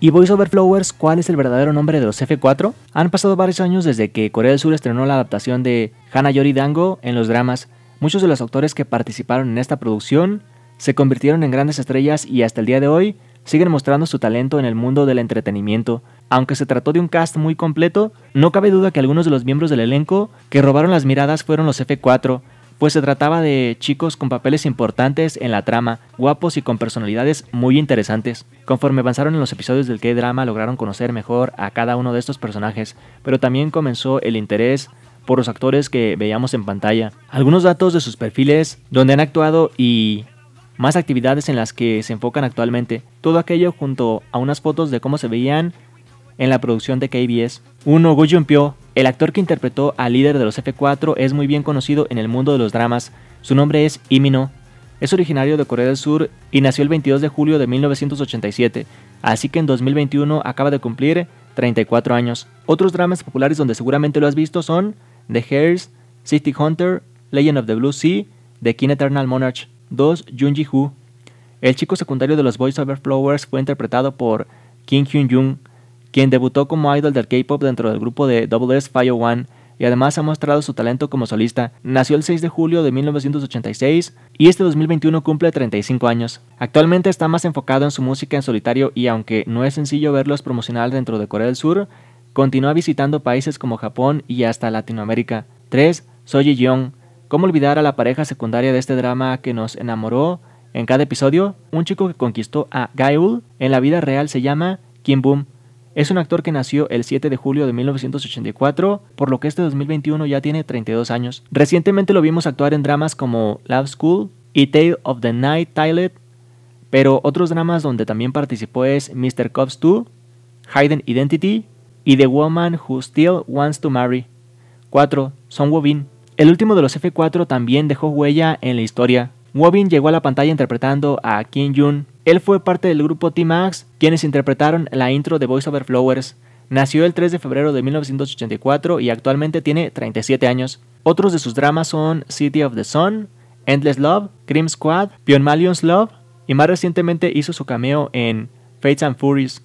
Y Voice Over Flowers, ¿cuál es el verdadero nombre de los F4? Han pasado varios años desde que Corea del Sur estrenó la adaptación de Hanna-Yori Dango en los dramas. Muchos de los actores que participaron en esta producción se convirtieron en grandes estrellas y hasta el día de hoy siguen mostrando su talento en el mundo del entretenimiento. Aunque se trató de un cast muy completo, no cabe duda que algunos de los miembros del elenco que robaron las miradas fueron los F4, pues se trataba de chicos con papeles importantes en la trama, guapos y con personalidades muy interesantes. Conforme avanzaron en los episodios del K-Drama lograron conocer mejor a cada uno de estos personajes, pero también comenzó el interés por los actores que veíamos en pantalla. Algunos datos de sus perfiles, donde han actuado y más actividades en las que se enfocan actualmente. Todo aquello junto a unas fotos de cómo se veían en la producción de KBS. Uno, Go Pyo, el actor que interpretó al líder de los F4 es muy bien conocido en el mundo de los dramas. Su nombre es Imino. Es originario de Corea del Sur y nació el 22 de julio de 1987, así que en 2021 acaba de cumplir 34 años. Otros dramas populares donde seguramente lo has visto son The Hairs, City Hunter, Legend of the Blue Sea, The King Eternal Monarch, 2 Jung Ji-hoo. El chico secundario de los Boys Over Flowers fue interpretado por Kim Hyun Jung quien debutó como idol del K-pop dentro del grupo de S One y además ha mostrado su talento como solista. Nació el 6 de julio de 1986 y este 2021 cumple 35 años. Actualmente está más enfocado en su música en solitario y aunque no es sencillo verlos promocional dentro de Corea del Sur, continúa visitando países como Japón y hasta Latinoamérica. 3. Soji Young. ¿Cómo olvidar a la pareja secundaria de este drama que nos enamoró? En cada episodio, un chico que conquistó a Gaeul en la vida real se llama Kim Boom. Es un actor que nació el 7 de julio de 1984, por lo que este 2021 ya tiene 32 años. Recientemente lo vimos actuar en dramas como Love School y Tale of the Night Tilet, pero otros dramas donde también participó es Mr. Cops 2, Hidden Identity y The Woman Who Still Wants to Marry. 4. Son Wobin. El último de los F4 también dejó huella en la historia. Wobin llegó a la pantalla interpretando a Kim Jun, él fue parte del grupo T-Max, quienes interpretaron la intro de Voice Over Flowers. Nació el 3 de febrero de 1984 y actualmente tiene 37 años. Otros de sus dramas son City of the Sun, Endless Love, Cream Squad, Malion's Love y más recientemente hizo su cameo en Fates and Furies.